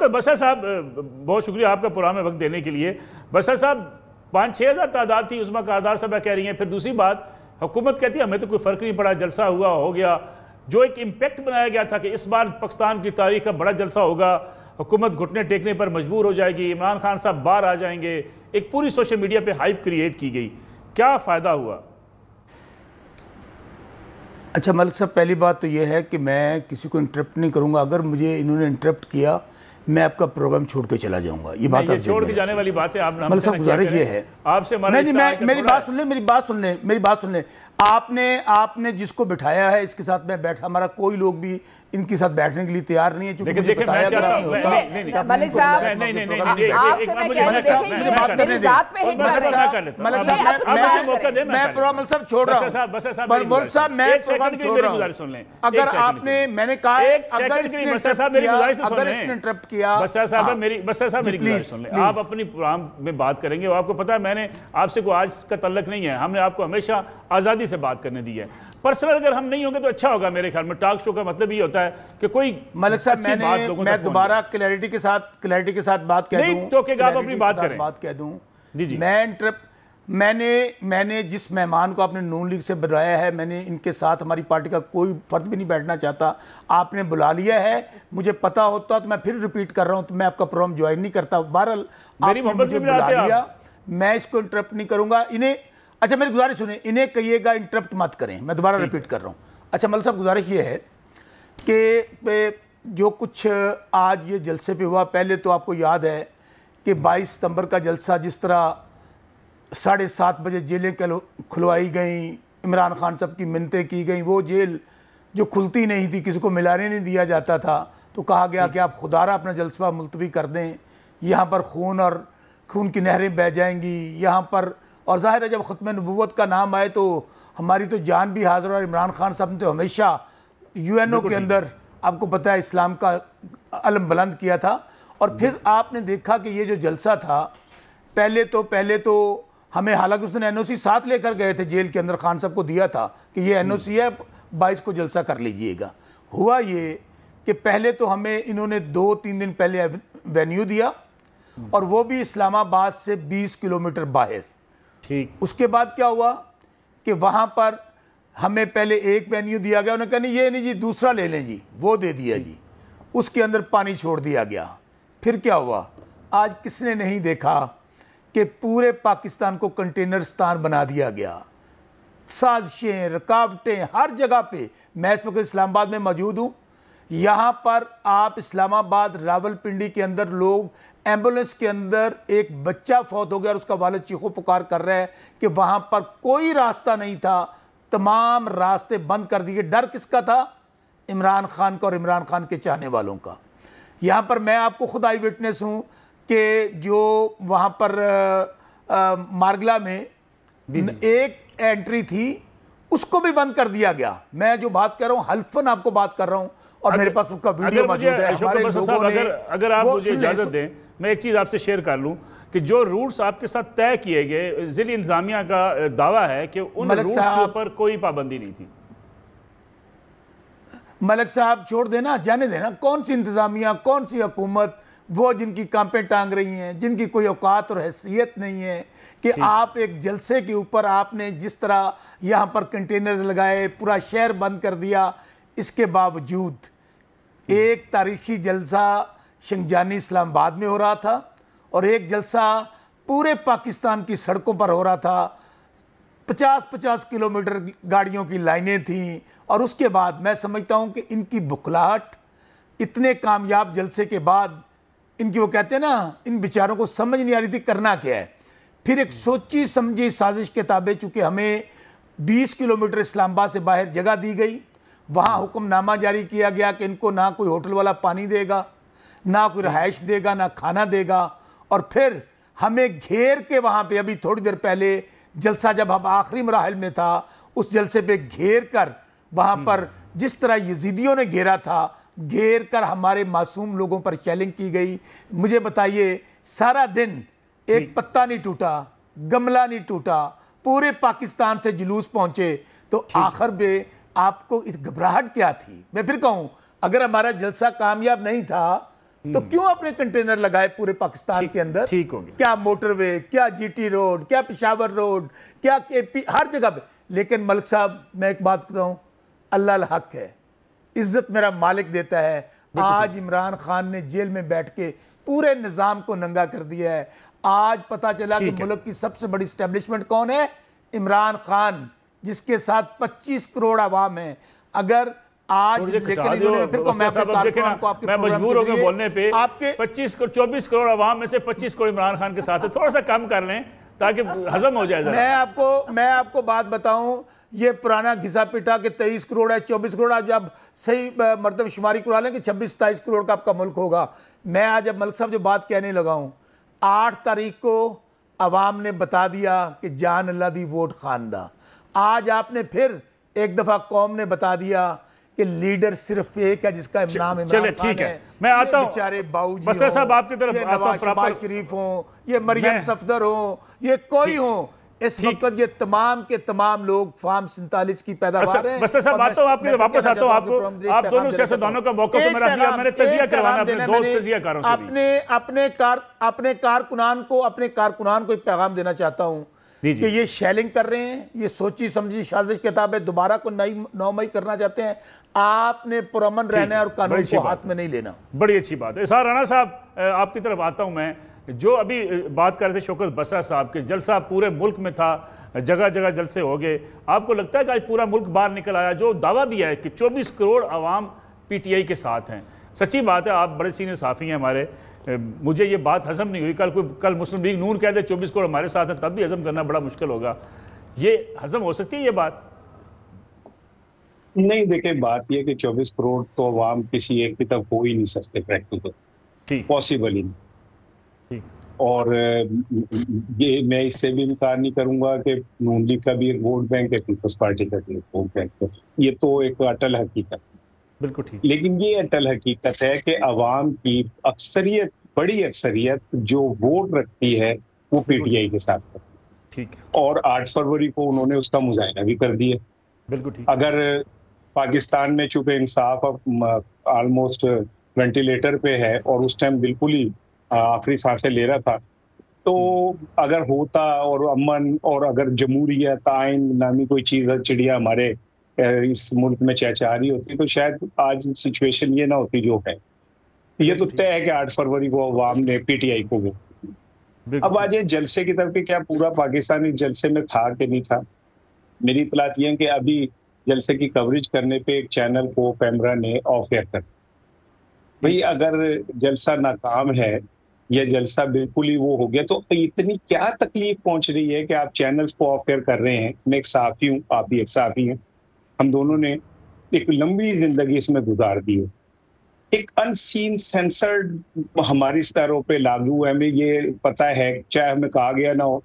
तो बसा साहब बहुत शुक्रिया आपका पुराना वक्त देने के लिए बसा साहब पाँच छः हज़ार तादाद थी उसमें आधार सब कह रही हैं फिर दूसरी बात हुकूमत कहती है हमें तो कोई फ़र्क नहीं पड़ा जलसा हुआ हो गया जो एक इम्पेक्ट बनाया गया था कि इस बार पाकिस्तान की तारीख का बड़ा जलसा होगा हुकूमत घुटने टेकने पर मजबूर हो जाएगी इमरान खान साहब बाहर आ जाएंगे एक पूरी सोशल मीडिया पर हाइप क्रिएट की गई क्या फ़ायदा हुआ अच्छा मलिक साहब पहली बात तो यह है कि मैं किसी को इंटरप्ट नहीं करूंगा अगर मुझे इन्होंने इंटरप्ट किया मैं आपका प्रोग्राम छोड़ के चला जाऊंगा ये बात आप छोड़ के जाने वाली बात है आप मतलब गुजारिश ये है आपसे मेरी बात सुन ले मेरी बात सुन ले मेरी बात सुन ले आपने आपने जिसको बिठाया है इसके साथ में बैठा हमारा कोई लोग भी इनके साथ बैठने के लिए तैयार नहीं है क्योंकि मुझे बताया मलिक साहब आपसे मैं कह रही देखिए मेरी जात पे हिट कर रहे हैं मलिक साहब मैं मौका दे मैं प्रोग्राम साहब छोड़ रहा हूं बस साहब साहब पर मलिक साहब मैं प्रोग्राम छोड़ रहा हूं अगर आपने मैंने कहा अगर इसने बस साहब मेरी गुजारिश तो सुन अगर इसने इंटरप्ट किया बस साहब हाँ। मेरी बस साहब मेरी गुजारिश सुन लें आप अपनी प्रोग्राम में बात करेंगे आपको पता है मैंने आपसे कोई आज का तल्लक नहीं है हमने आपको हमेशा आजादी से बात करने दी है पर्सनल अगर हम नहीं होंगे तो अच्छा होगा मेरे ख्याल में टॉक शो का मतलब ये होता है कि कोई मलिक साहब मैंने मैं दोबारा क्लैरिटी के साथ क्लैरिटी के साथ बात कह दूं टोकेगा तो आप अपनी बात करें बात कह दूं जी जी मैं इंटरप्ट मैंने मैंने जिस मेहमान को आपने नून लीग से बुलाया है मैंने इनके साथ हमारी पार्टी का कोई फ़र्द भी नहीं बैठना चाहता आपने बुला लिया है मुझे पता होता तो मैं फिर रिपीट कर रहा हूं तो मैं आपका प्रोग्राम ज्वाइन नहीं करता बहरल आपने मुझे बुला लिया मैं इसको इंटरप्ट नहीं करूंगा इन्हें अच्छा मेरी गुजारिश सुनिए इन्हें कहिएगा इंटरप्ट मत करें मैं दोबारा रिपीट कर रहा हूँ अच्छा मल साहब गुजारिश ये है कि जो कुछ आज ये जलसे पे हुआ पहले तो आपको याद है कि 22 सितंबर का जलसा जिस तरह साढ़े सात बजे जेलें खुलवाई गई इमरान खान साहब की मिनतें की गई वो जेल जो खुलती नहीं थी किसी को मिलाने नहीं दिया जाता था तो कहा गया कि आप खुदारा अपना जलसा मुलतवी कर दें यहाँ पर खून और खून की नहरें बह जाएंगी यहाँ पर और ज़ाहिर है जब ख़त्म नबूत का नाम आए तो हमारी तो जान भी हाजिर और इमरान खान साहब ने तो हमेशा यू एन ओ के अंदर आपको पता है इस्लाम का अलम बुलंद किया था और फिर आपने देखा कि ये जो जलसा था पहले तो पहले तो हमें हालांकि उसने एनओसी साथ लेकर गए थे जेल के अंदर खान साहब को दिया था कि ये एनओसी हम्म। है बाईस को जलसा कर लीजिएगा हुआ ये कि पहले तो हमें इन्होंने दो तीन दिन पहले वेन्यू दिया हम्म। और वो भी इस्लामाबाद से बीस किलोमीटर बाहर ठीक उसके बाद क्या हुआ कि वहाँ पर हमें पहले एक मेन्यू दिया गया उन्होंने कहा नहीं ये नहीं जी दूसरा ले लें जी वो दे दिया जी उसके अंदर पानी छोड़ दिया गया फिर क्या हुआ आज किसने नहीं देखा कि पूरे पाकिस्तान को कंटेनर स्थान बना दिया गया साजिशें रुकावटें हर जगह पे मैं इस वक्त इस्लामाबाद में मौजूद हूँ यहाँ पर आप इस्लामाबाद रावलपिंडी के अंदर लोग एम्बुलेंस के अंदर एक बच्चा फौत हो गया और उसका वालद चीखो पुकार कर रहा है कि वहाँ पर कोई रास्ता नहीं था तमाम रास्ते बंद कर दिए डर किसका था इमरान खान का और इमरान खान के चाहने वालों का यहाँ पर मैं आपको खुदाई विटनेस हूँ कि जो वहाँ पर आ, आ, मार्गला में एक एंट्री थी उसको भी बंद कर दिया गया मैं जो बात कर रहा हूँ हल्फन आपको बात कर रहा हूँ और मेरे पास उसका वीडियो मौजूद है अशोक साहब अगर अगर आप मुझे इजाज़त दें मैं एक चीज़ आपसे शेयर कर लूँ कि जो रूट्स आपके साथ तय किए गए जिले इंतजामिया का दावा है कि उन रूट्स के ऊपर कोई पाबंदी नहीं थी मलिक साहब छोड़ देना जाने देना कौन सी इंतज़ामिया कौन सी हुकूमत वो जिनकी कांपें टांग रही हैं जिनकी कोई औकात और हैसियत नहीं है कि आप एक जलसे के ऊपर आपने जिस तरह यहाँ पर कंटेनर्स लगाए पूरा शहर बंद कर दिया इसके बावजूद एक तारीखी जलसा शंजानी इस्लामाबाद में हो रहा था और एक जलसा पूरे पाकिस्तान की सड़कों पर हो रहा था पचास पचास किलोमीटर गाड़ियों की लाइनें थीं और उसके बाद मैं समझता हूं कि इनकी बुखलाहट इतने कामयाब जलसे के बाद इनकी वो कहते हैं ना इन बेचारों को समझ नहीं आ रही थी करना क्या है फिर एक सोची समझी साजिश के ताबे चूँकि हमें 20 किलोमीटर इस्लामाबाद से बाहर जगह दी गई वहाँ हुक्मनामा जारी किया गया कि इनको ना कोई होटल वाला पानी देगा ना कोई रहायश देगा ना खाना देगा और फिर हमें घेर के वहाँ पे अभी थोड़ी देर पहले जलसा जब हम आखिरी मराहल में था उस जलसे पे घेर कर वहाँ हम्म। पर जिस तरह यजीदियों ने घेरा था घेर कर हमारे मासूम लोगों पर शैलिंग की गई मुझे बताइए सारा दिन एक पत्ता नहीं टूटा गमला नहीं टूटा पूरे पाकिस्तान से जुलूस पहुंचे तो आखिर में आपको इस घबराहट क्या थी मैं फिर कहूं अगर हमारा जलसा कामयाब नहीं था तो हम्म। क्यों आपने कंटेनर लगाए पूरे पाकिस्तान के अंदर ठीक हो गया क्या मोटरवे क्या जीटी रोड क्या पिशावर रोड क्या केपी हर जगह पे लेकिन मलिक साहब मैं एक बात बताऊं अल्लाह हक है इज्जत मेरा मालिक देता है आज इमरान खान ने जेल में बैठ के पूरे निज़ाम को नंगा कर दिया है आज पता चला कि मुल्क की सबसे बड़ी स्टेब्लिशमेंट कौन है इमरान खान जिसके साथ 25 करोड़ आवाम है अगर आज तो को मजबूर हो गया बोलने पर आपके पच्चीस करोड़ करोड़ आवाम में से पच्चीस करोड़ इमरान खान के साथ है थोड़ा सा कम कर लें ताकि हजम हो जाए मैं आपको मैं आपको बात बताऊं ये पुराना घिसा पिटा के तेईस करोड़ है चौबीस करोड़ आज आप सही मरदम शुमारी करवा लें कि छब्बीस सताईस करोड़ का आपका मुल्क होगा मैं आज अब मलिक साहब जो बात कहने लगा हूँ आठ तारीख को आवाम ने बता दिया कि जान अल्लाह दी वोट खानदा आज आपने फिर एक दफा कौम ने बता दिया कि लीडर सिर्फ एक है जिसका नाम इमरान ठीक है मैं आता हूँ बेचारे बाबूजी साहब आपकी तरफ शरीफ हो ये मरियम सफदर हो ये कोई हो इस वक्त ये तमाम के तमाम लोग फार्म सैतालीस की पैदावार साहब तो तो वापस आता हूँ आपको आप दोनों का मौका तो मेरा दिया मैंने तजिया करवाना अपने दो तजिया अपने अपने कार अपने कारकुनान को अपने कारकुनान को एक पैगाम देना चाहता हूँ कि ये शेलिंग कर रहे हैं ये सोची समझी साजिश किताब है दोबारा को नई नौ मई करना चाहते हैं आपने पुरमन रहना है और कानून को हाथ में नहीं लेना बड़ी अच्छी बात है सर राणा साहब आपकी तरफ आता हूँ मैं जो अभी बात कर रहे थे शोकत बसरा साहब के जलसा पूरे मुल्क में था जगह जगह जलसे हो गए आपको लगता है कि आज पूरा मुल्क बाहर निकल आया जो दावा भी है कि 24 करोड़ आवाम पीटीआई के साथ हैं सच्ची बात है आप बड़े सीनियर साफ़ी हैं हमारे मुझे ये बात हजम नहीं हुई कल कोई कल मुस्लिम लीग नून कह दे चौबीस करोड़ हमारे साथ हैं तब भी हजम करना बड़ा मुश्किल होगा ये हजम हो सकती है ये बात नहीं देखे बात यह कि 24 करोड़ तो आवाम किसी एक की तरफ हो ही नहीं सकते प्रैक्टिकल पॉसिबल ही नहीं और ये मैं इससे भी इनकार नहीं करूंगा कि नून लीग का भी एक वोट बैंक है पीपल्स पार्टी का भी एक वोट बैंक है ये तो एक अटल हकीकत बिल्कुल ठीक लेकिन ये अटल हकीकत है कि अवाम की अक्सरियत बड़ी अक्सरियत जो वोट रखती है वो पीटीआई के साथ ठीक है और आठ फरवरी को उन्होंने उसका मुजाहरा भी कर दिया बिल्कुल ठीक अगर पाकिस्तान में चूंकि इंसाफ अब ऑलमोस्ट वेंटिलेटर पे है और उस टाइम बिल्कुल ही आखिरी सांसें ले रहा था तो अगर होता और अमन और अगर जमहूरियत आइन नामी कोई चीज़ चिड़िया हमारे इस मुल्क में चहचहा रही होती तो शायद आज सिचुएशन ये ना होती जो है ये तो तय है कि आठ फरवरी को अवाम ने पीटीआई को वो अब आज ये जलसे की तरफ क्या पूरा पाकिस्तान इस जलसे में था कि नहीं था मेरी इतलात यह है कि अभी जलसे की कवरेज करने पे एक चैनल को कैमरा ने ऑफ एयर कर भाई अगर जलसा नाकाम है या जलसा बिल्कुल ही वो हो गया तो इतनी क्या तकलीफ पहुंच रही है कि आप चैनल्स को ऑफ एयर कर रहे हैं मैं एक साफ़ी हूँ आप भी एक साफ़ी हैं हम दोनों ने एक लंबी जिंदगी इसमें गुजार दी है एक अनसीन सेंसर्ड हमारी स्तरों पे लागू है हमें ये पता है चाहे हमें कहा गया ना हो